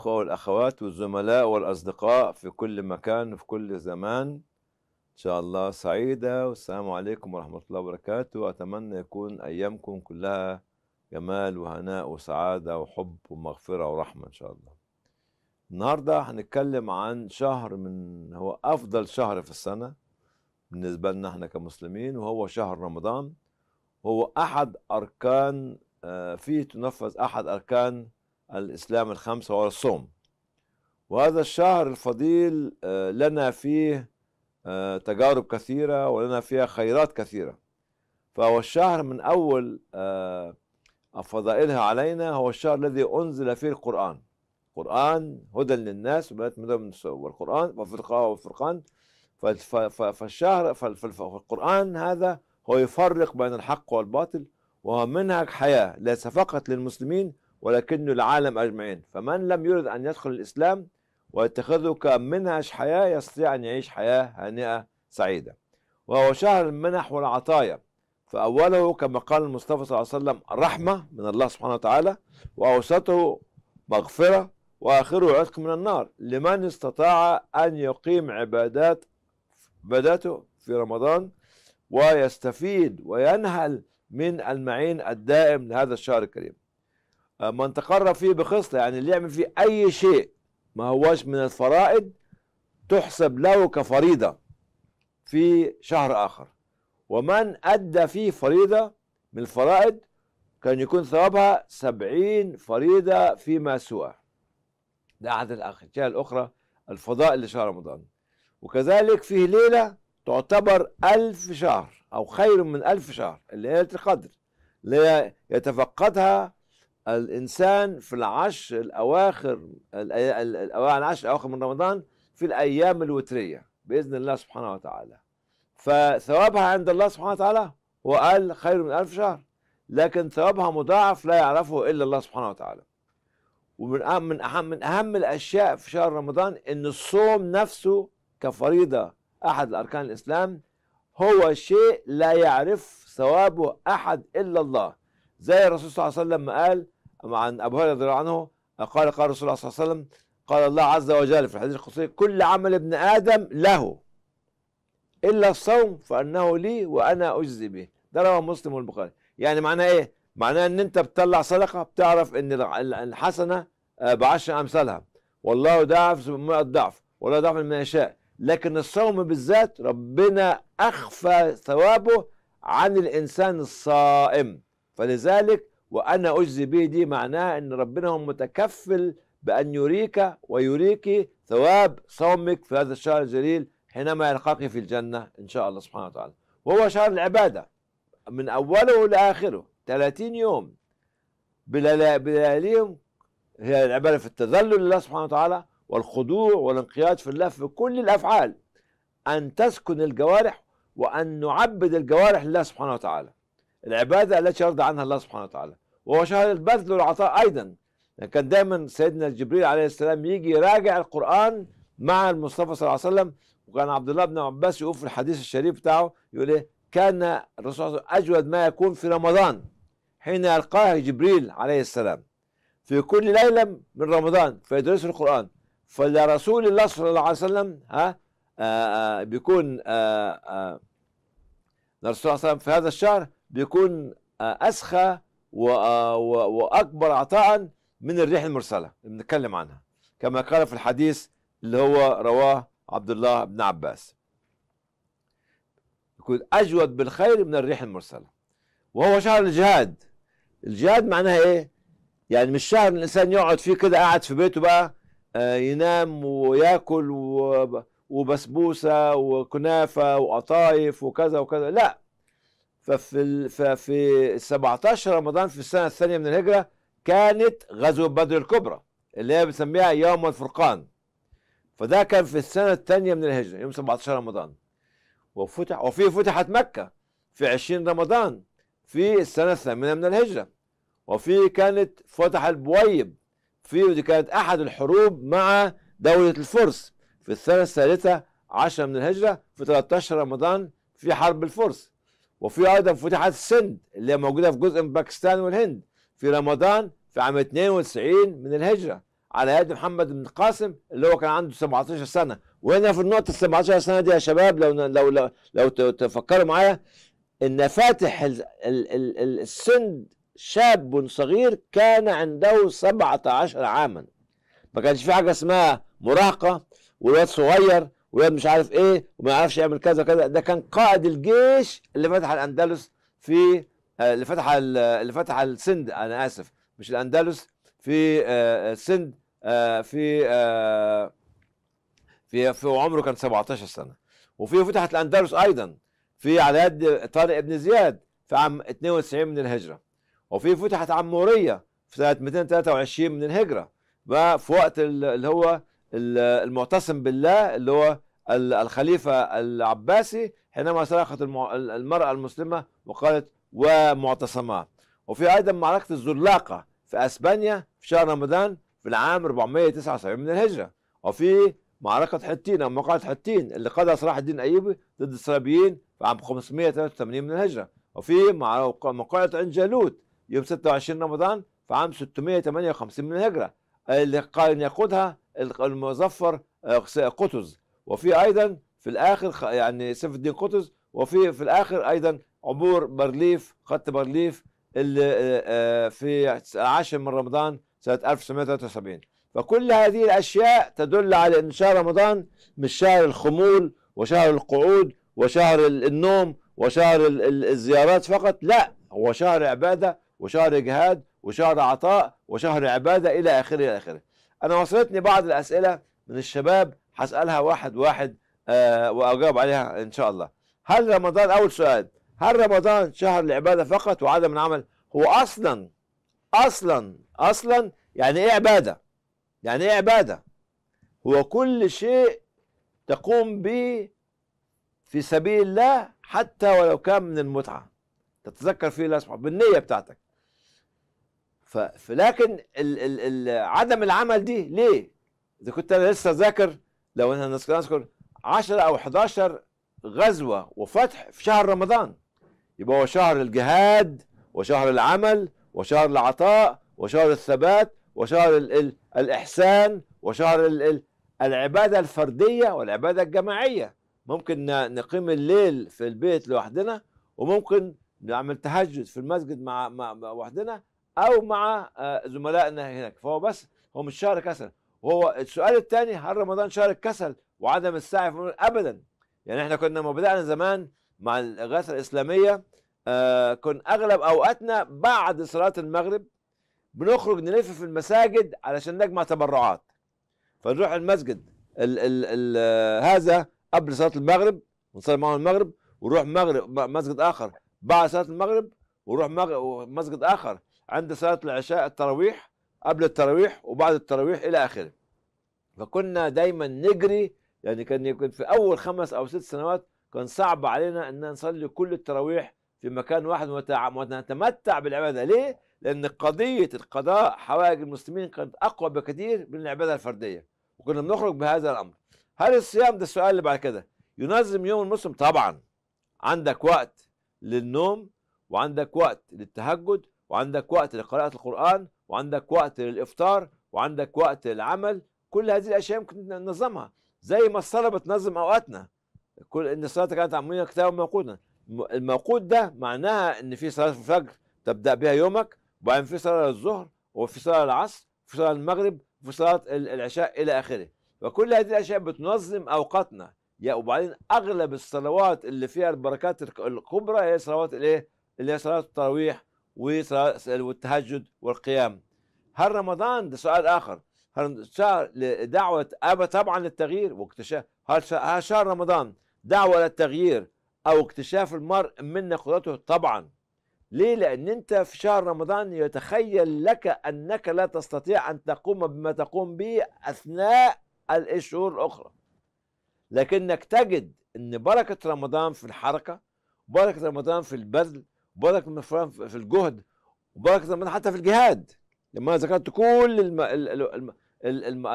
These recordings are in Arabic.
الإخوة والأخوات والزملاء والأصدقاء في كل مكان وفي كل زمان إن شاء الله سعيدة والسلام عليكم ورحمة الله وبركاته وأتمنى يكون أيامكم كلها جمال وهناء وسعادة وحب ومغفرة ورحمة إن شاء الله النهاردة هنتكلم عن شهر من هو أفضل شهر في السنة بالنسبة لنا احنا كمسلمين وهو شهر رمضان هو أحد أركان آه، فيه تنفذ أحد أركان الإسلام الخمسة والصوم وهذا الشهر الفضيل آه، لنا فيه آه، تجارب كثيرة ولنا فيها خيرات كثيرة فهو الشهر من أول آه، فضائلها علينا هو الشهر الذي أنزل فيه القرآن قرآن هدى للناس وبنات من والقرآن وفرقان فالشهر فالقرآن هذا هو يفرق بين الحق والباطل وهو منهج حياة ليس فقط للمسلمين ولكن العالم أجمعين فمن لم يرد أن يدخل الإسلام ويتخذه كمنهج حياة يستطيع أن يعيش حياة هانئة سعيدة وهو شهر المنح والعطايا فأوله كما قال المصطفى صلى الله عليه وسلم رحمة من الله سبحانه وتعالى وأوسطه مغفرة وآخره عتق من النار لمن استطاع أن يقيم عبادات عباداته في رمضان ويستفيد وينهل من المعين الدائم لهذا الشهر الكريم آه، من تقرب فيه بخصلة يعني اللي يعمل فيه أي شيء ما هوش من الفرائض تحسب له كفريضة في شهر آخر ومن أدى فيه فريضة من الفرائض كان يكون ثوابها سبعين فريضة فيما سوى ده أحد الأشياء الأخرى الفضاء لشهر رمضان وكذلك فيه ليلة تعتبر ألف شهر أو خير من ألف شهر اللي هي ليلة القدر اللي يتفقدها الإنسان في العشر الأواخر يعني العشر الأواخر من رمضان في الأيام الوترية بإذن الله سبحانه وتعالى فثوابها عند الله سبحانه وتعالى هو قال خير من ألف شهر لكن ثوابها مضاعف لا يعرفه إلا الله سبحانه وتعالى ومن أهم من أهم من أهم الأشياء في شهر رمضان إن الصوم نفسه كفريضة أحد أركان الإسلام هو شيء لا يعرف ثوابه أحد إلا الله زي الرسول صلى الله عليه وسلم ما قال عن ابو هريره رضي الله عنه قال قال الرسول صلى الله عليه وسلم قال الله عز وجل في الحديث القدسي كل عمل ابن ادم له الا الصوم فانه لي وانا اجزي به ده رواه مسلم والبخاري يعني معناه ايه معناه ان انت بتطلع صدقه بتعرف ان الحسنه آه، بعشر امثالها والله ضعف 700 ضعف والله ضعف من يشاء لكن الصوم بالذات ربنا اخفى ثوابه عن الانسان الصائم فلذلك وأنا أجزي به دي معناه أن ربنا هو متكفل بأن يريك ويريك ثواب صومك في هذا الشهر الجليل حينما يلقاك في الجنة إن شاء الله سبحانه وتعالى وهو شهر العبادة من أوله لآخره 30 يوم بلياليهم هي العبادة في التذلل لله سبحانه وتعالى والخضوع والانقياد في الله في كل الأفعال أن تسكن الجوارح وأن نعبد الجوارح لله سبحانه وتعالى العبادة التي يرضى عنها الله سبحانه وتعالى وهو شهر البذل والعطاء أيضا يعني كان دايما سيدنا جبريل عليه السلام يجي يراجع القرآن مع المصطفى صلى الله عليه وسلم وكان عبد الله بن عباس يقول في الحديث الشريف بتاعه يقول ايه كان الرسول صلى الله عليه وسلم اجود ما يكون في رمضان حين يلقاه جبريل عليه السلام في كل ليله من رمضان فيدرس القران فلرسول الله صلى الله عليه وسلم ها آآ آه، آآ آه، بيكون آآ آه، آآ الرسول صلى الله عليه وسلم في هذا الشهر بيكون آه، اسخى آه، واكبر عطاء من الريح المرسله اللي بنتكلم عنها كما قال في الحديث اللي هو رواه عبد الله بن عباس يكون اجود بالخير من الريح المرسله وهو شهر الجهاد الجهاد معناها ايه يعني مش شهر الانسان يقعد فيه كده قاعد في بيته بقى آه، ينام وياكل وبسبوسه وكنافه وقطايف وكذا وكذا لا ففي ففي 17 رمضان في السنه الثانيه من الهجره كانت غزوه بدر الكبرى اللي هي بنسميها يوم الفرقان فده كان في السنه الثانيه من الهجره يوم 17 رمضان وفتح وفي فتحت مكه في 20 رمضان في السنه الثامنه من الهجره وفي كانت فتح البويب في ودي كانت احد الحروب مع دوله الفرس في السنه الثالثه عشرة من الهجره في 13 رمضان في حرب الفرس وفي ايضا فتحت السند اللي هي موجوده في جزء من باكستان والهند في رمضان في عام 92 من الهجره على يد محمد بن قاسم اللي هو كان عنده 17 سنه وهنا في النقطه ال 17 سنه دي يا شباب لو لو لو, لو تفكروا معايا ان فاتح الـ الـ الـ السند شاب صغير كان عنده 17 عاما ما كانش في حاجه اسمها مراهقه والواد صغير وياض مش عارف ايه وما يعرفش يعمل كذا وكذا ده كان قائد الجيش اللي فتح الاندلس في آه، اللي فتح اللي فتح السند انا اسف مش الاندلس في السند آه، آه، في في في عمره كان 17 سنه وفي فتحت الاندلس ايضا في على يد طارق بن زياد في عام 92 من الهجره وفي فتحت عموريه في سنه 223 من الهجره بقى في وقت اللي هو المعتصم بالله اللي هو الخليفة العباسي حينما سرقت المرأة المسلمة وقالت ومعتصمة وفي أيضا معركة الزلاقة في أسبانيا في شهر رمضان في العام 479 من الهجرة وفي معركة حتين أو مقاعد حتين اللي قادها صلاح الدين أيوبي ضد الصليبيين في عام 583 من الهجرة وفي مقاعد عين جالوت يوم 26 رمضان في عام 658 من الهجرة اللي قال يقودها المظفر آه، قطز وفي ايضا في الاخر يعني سيف الدين قطز وفي في الاخر ايضا عبور برليف خط برليف اللي آه، آه، في العاشر من رمضان سنه 1973 فكل هذه الاشياء تدل على ان شهر رمضان مش شهر الخمول وشهر القعود وشهر النوم وشهر الزيارات فقط لا هو شهر عباده وشهر جهاد وشهر عطاء وشهر عباده الى اخره الى اخره أنا وصلتني بعض الأسئلة من الشباب هسألها واحد واحد آه، وأجاوب عليها إن شاء الله هل رمضان أول سؤال هل رمضان شهر العبادة فقط وعدم العمل هو أصلا أصلا أصلا يعني إيه عبادة يعني إيه عبادة هو كل شيء تقوم به في سبيل الله حتى ولو كان من المتعة تتذكر فيه الله سبحانه بالنية بتاعتك فلكن ال ال عدم العمل دي ليه؟ اذا كنت انا لسه ذاكر لو انا نذكر 10 او 11 غزوه وفتح في شهر رمضان يبقى هو شهر الجهاد وشهر العمل وشهر العطاء وشهر الثبات وشهر ال ال الاحسان وشهر ال ال العباده الفرديه والعباده الجماعيه ممكن نقيم الليل في البيت لوحدنا وممكن نعمل تهجد في المسجد مع, مع, مع وحدنا او مع آه، زملائنا هناك فهو بس هو مش شهر كسل وهو السؤال الثاني هل رمضان شهر الكسل وعدم السعي في ابدا يعني احنا كنا لما بدانا زمان مع الاغاثه الاسلاميه آه كن اغلب اوقاتنا بعد صلاه المغرب بنخرج نلف في المساجد علشان نجمع تبرعات فنروح المسجد ال ال ال آه، هذا قبل صلاه المغرب ونصلي معهم المغرب ونروح مغرب مسجد اخر بعد صلاه المغرب ونروح مسجد اخر عند صلاة العشاء التراويح قبل التراويح وبعد التراويح إلى آخره فكنا دايما نجري يعني كان يكون في أول خمس أو ست سنوات كان صعب علينا أن نصلي كل التراويح في مكان واحد ونتمتع بالعبادة ليه؟ لأن قضية القضاء حوائج المسلمين كانت أقوى بكثير من العبادة الفردية وكنا بنخرج بهذا الأمر هل الصيام ده السؤال اللي بعد كده ينظم يوم المسلم طبعا عندك وقت للنوم وعندك وقت للتهجد وعندك وقت لقراءة القرآن وعندك وقت للإفطار وعندك وقت للعمل كل هذه الأشياء ممكن ننظمها زي ما الصلاة بتنظم أوقاتنا كل إن الصلاة كانت عمودنا كتابا موقودا الموقود ده معناها إن في صلاة الفجر تبدأ بها يومك وبعدين في صلاة الظهر وفي صلاة العصر وفي صلاة المغرب وفي صلاة العشاء إلى آخره وكل هذه الأشياء بتنظم أوقاتنا يعني وبعدين أغلب الصلوات اللي فيها البركات الكبرى هي صلوات الإيه؟ اللي هي صلاة التراويح والتهجد والقيام هل رمضان ده سؤال آخر هل شهر دعوة أبا طبعا للتغيير واكتشاف هل شهر رمضان دعوة للتغيير أو اكتشاف المرء من قدرته طبعا ليه؟ لأن أنت في شهر رمضان يتخيل لك أنك لا تستطيع أن تقوم بما تقوم به أثناء الشهور الأخرى لكنك تجد أن بركة رمضان في الحركة بركة رمضان في البذل بارك من في الجهد وبارك من حتى في الجهاد لما ذكرت كل الم... الم... الم...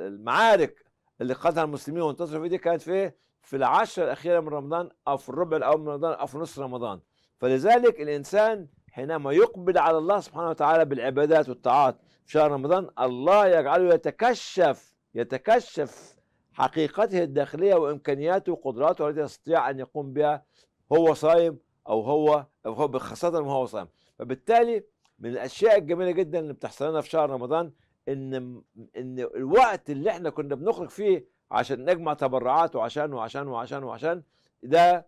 المعارك اللي قادها المسلمين وانتصروا في دي كانت في في العشر الاخيره من رمضان او في الربع الاول من رمضان او في نصف رمضان فلذلك الانسان حينما يقبل على الله سبحانه وتعالى بالعبادات والطاعات في شهر رمضان الله يجعله يتكشف يتكشف حقيقته الداخليه وامكانياته وقدراته التي يستطيع ان يقوم بها هو صايم او هو او هو خاصه وهو صائم فبالتالي من الاشياء الجميله جدا اللي بتحصل لنا في شهر رمضان ان ان الوقت اللي احنا كنا بنخرج فيه عشان نجمع تبرعات وعشان وعشان وعشان وعشان ده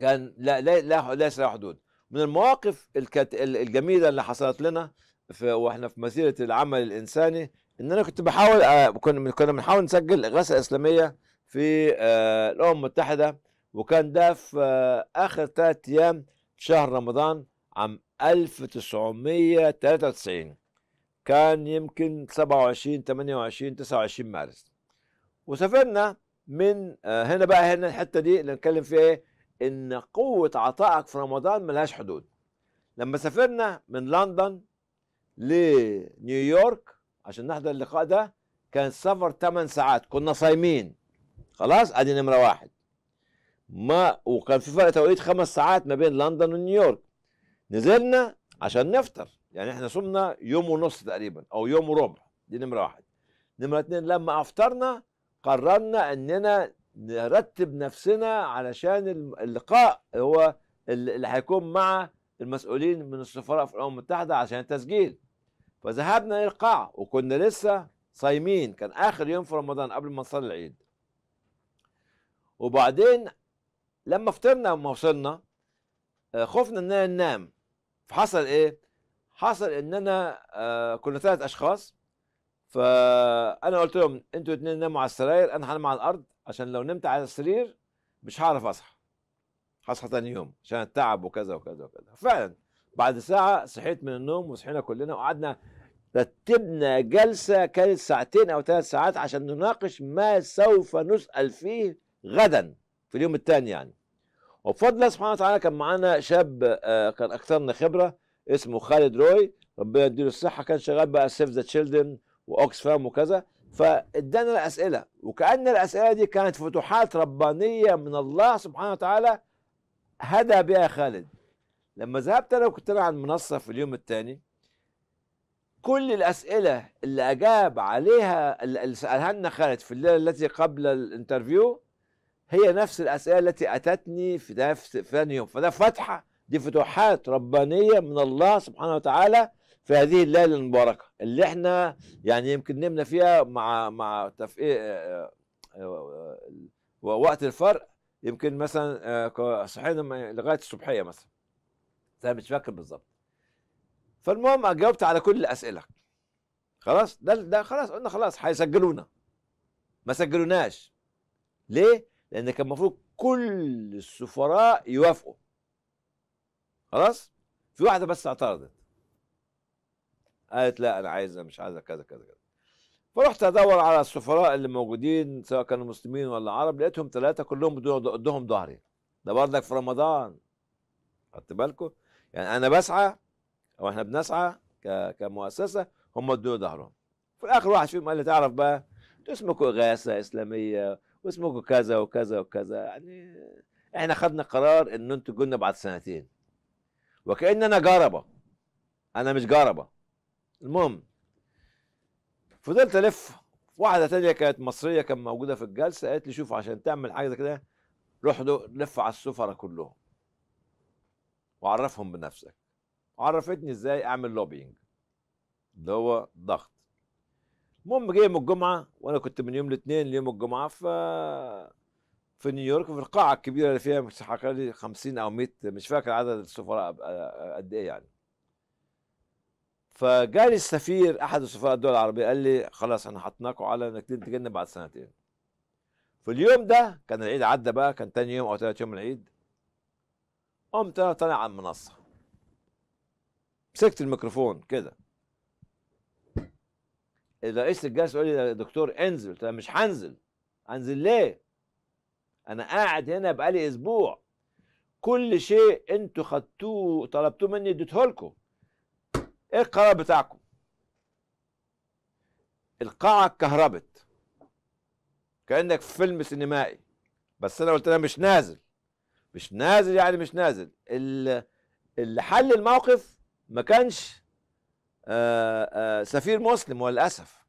كان لا لا لا ليس له حدود من المواقف الجميله اللي حصلت لنا في واحنا في مسيره العمل الانساني ان انا كنت بحاول آه، كنا بنحاول نسجل الاغاثه اسلاميه في آه، الامم المتحده وكان ده في آخر ثلاث أيام في شهر رمضان عام 1993 كان يمكن 27 28 29 مارس وسافرنا من آه، هنا بقى هنا الحتة دي اللي نتكلم فيها إيه إن قوة عطائك في رمضان ملهاش حدود لما سافرنا من لندن لنيويورك عشان نحضر اللقاء ده كان السفر 8 ساعات كنا صايمين خلاص ادي نمره واحد ما وكان في فرق توقيت خمس ساعات ما بين لندن ونيويورك نزلنا عشان نفطر يعني احنا صمنا يوم ونص تقريبا او يوم وربع دي نمره واحد نمره اتنين لما افطرنا قررنا اننا نرتب نفسنا علشان اللقاء هو اللي هيكون مع المسؤولين من السفراء في الامم المتحده عشان التسجيل فذهبنا للقاعه وكنا لسه صايمين كان اخر يوم في رمضان قبل ما نصلي العيد وبعدين لما فطرنا وما وصلنا آه، خفنا اننا ننام فحصل ايه حصل اننا آه، كنا ثلاث اشخاص فانا قلت لهم انتوا الاثنين ناموا على السراير انا هنام على الارض عشان لو نمت على السرير مش هعرف اصحى هصحى تاني يوم عشان التعب وكذا وكذا وكذا فعلا بعد ساعة صحيت من النوم وصحينا كلنا وقعدنا رتبنا جلسة كانت ساعتين أو ثلاث ساعات عشان نناقش ما سوف نسأل فيه غدا في اليوم الثاني يعني وبفضل الله سبحانه وتعالى كان معانا شاب آه، كان اكثرنا خبره اسمه خالد روي ربنا يديله الصحه كان شغال بقى سيف ذا تشيلدرن واوكسفام وكذا فادانا الاسئله وكان الاسئله دي كانت فتوحات ربانيه من الله سبحانه وتعالى هدى بها خالد لما ذهبت انا وكنت انا على المنصه في اليوم الثاني كل الاسئله اللي اجاب عليها اللي سالها لنا خالد في الليله التي قبل الانترفيو هي نفس الاسئله التي اتتني في نفس ثاني يوم فده فتحه دي فتوحات ربانيه من الله سبحانه وتعالى في هذه الليله المباركه اللي احنا يعني يمكن نمنا فيها مع مع تفقيق آه، آه، آه، وقت الفرق يمكن مثلا صحينا لغايه الصبحيه مثلا انا طيب مش فاكر بالظبط فالمهم اجاوبت على كل الاسئله خلاص ده ده خلاص قلنا خلاص هيسجلونا ما سجلوناش ليه؟ لان كان المفروض كل السفراء يوافقوا خلاص في واحده بس اعترضت قالت لا انا عايزه مش عايزه كذا كذا كذا فرحت ادور على السفراء اللي موجودين سواء كانوا مسلمين ولا عرب لقيتهم ثلاثه كلهم قدهم ظهري ده برضك في رمضان خدت بالكم يعني انا بسعى او احنا بنسعى كمؤسسه هم بدون ظهرهم في الاخر واحد فيهم قال لي تعرف بقى اسمكم اغاثه اسلاميه واسمكم كذا وكذا وكذا يعني احنا خدنا قرار ان انتوا تجوا بعد سنتين وكأن انا جربه انا مش جربه المهم فضلت الف واحده تانية كانت مصريه كانت موجوده في الجلسه قالت لي شوف عشان تعمل حاجه كده روح لف على السفره كلهم وعرفهم بنفسك عرفتني ازاي اعمل لوبينج اللي هو ضغط المهم جاي يوم الجمعه وانا كنت من يوم الاثنين ليوم الجمعه ف في نيويورك في القاعه الكبيره اللي فيها مش حوالي 50 او 100 مش فاكر عدد السفراء آه، قد ايه يعني فجالي السفير احد السفراء الدول العربيه قال لي خلاص احنا حطيناكم على انك تجينا بعد سنتين في اليوم ده كان العيد عدى بقى كان تاني يوم او ثالث يوم العيد قمت انا طالع على المنصه مسكت الميكروفون كده رئيس الجلسه يقول لي يا دكتور انزل قلت له مش هنزل هنزل ليه؟ انا قاعد هنا بقالي اسبوع كل شيء انتوا خدتوه طلبتوه مني اديته لكم ايه القرار بتاعكم؟ القاعه اتكهربت كانك في فيلم سينمائي بس انا قلت انا مش نازل مش نازل يعني مش نازل اللي حل الموقف ما كانش آه، آه، سفير مسلم وللاسف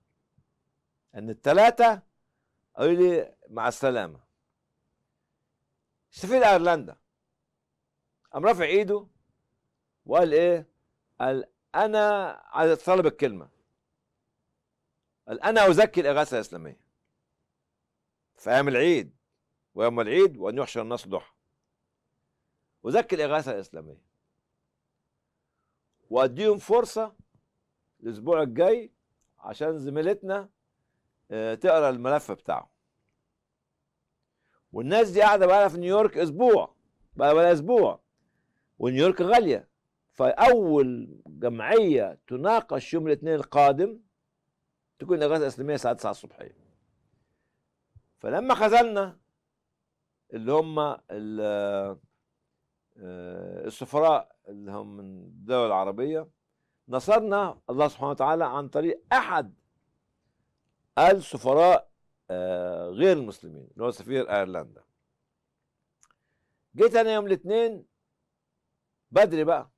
ان الثلاثه قالوا لي مع السلامه سفير ايرلندا قام رافع ايده وقال ايه قال انا عايز اتطلب الكلمه قال انا ازكي الاغاثه الاسلاميه في ايام العيد ويوم العيد وان يحشر الناس ضحى ازكي الاغاثه الاسلاميه واديهم فرصه الاسبوع الجاي عشان زميلتنا آه، تقرا الملف بتاعه والناس دي قاعده بقى في نيويورك اسبوع بقى بقى اسبوع ونيويورك غاليه فاول جمعيه تناقش يوم الاثنين القادم تكون الاغاثه الاسلاميه الساعه 9 الصبحيه فلما خذلنا اللي هم آه، السفراء اللي هم من الدول العربيه نصرنا الله سبحانه وتعالى عن طريق احد السفراء آه، غير المسلمين اللي هو سفير ايرلندا جيت انا يوم الاثنين بدري بقى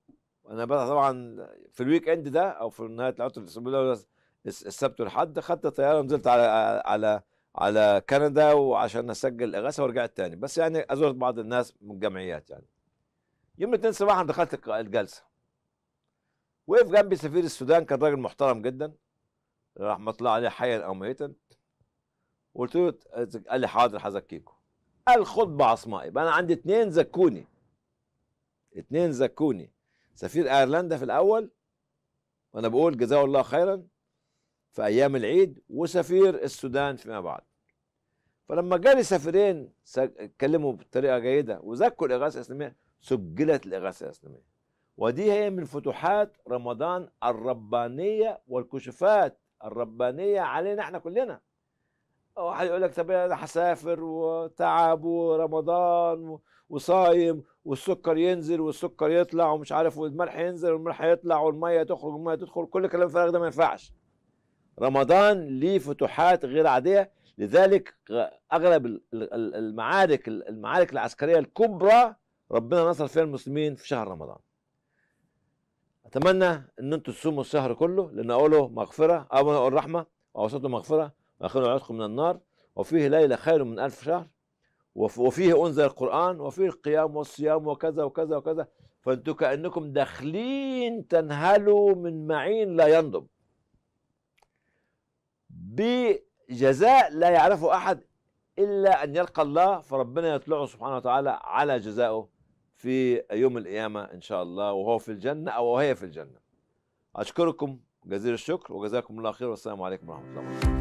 انا بقى طبعا في الويك اند ده او في نهايه العطله السبت والحد خدت الطياره ونزلت على على على كندا وعشان اسجل الاغاثه ورجعت تاني بس يعني ازورت بعض الناس من الجمعيات يعني يوم الاثنين صباحا دخلت الجلسه وقف جنبي سفير السودان كان راجل محترم جدا رحمه الله عليه حيا او ميتا قلت له قال لي حاضر حزكيكم قال خد بعصماء يبقى انا عندي اثنين زكوني اثنين زكوني سفير ايرلندا في الاول وانا بقول جزاه الله خيرا في ايام العيد وسفير السودان فيما بعد فلما جالي سفيرين اتكلموا بطريقه جيده وزكوا الاغاثه الاسلاميه سجلت الاغاثه الاسلاميه ودي هي من فتوحات رمضان الربانية والكشوفات الربانية علينا احنا كلنا واحد يقول لك طب انا هسافر وتعب ورمضان وصايم والسكر ينزل والسكر يطلع ومش عارف والملح ينزل والملح يطلع والميه تخرج والميه تدخل كل كلام فارغ ده ما ينفعش رمضان ليه فتوحات غير عاديه لذلك اغلب المعارك المعارك العسكريه الكبرى ربنا نصر فيها المسلمين في شهر رمضان اتمنى ان انتم تصوموا الشهر كله لان اقوله مغفره او اقول رحمه واوسطه مغفره واخره عتق من النار وفيه ليله خير من الف شهر وفيه انزل القران وفيه القيام والصيام وكذا وكذا وكذا فانتم كانكم داخلين تنهلوا من معين لا ينضب بجزاء لا يعرفه احد الا ان يلقى الله فربنا يطلعه سبحانه وتعالى على جزائه في يوم القيامة إن شاء الله وهو في الجنة أو وهي في الجنة أشكركم جزيل الشكر وجزاكم الله خير والسلام عليكم ورحمة الله وبركاته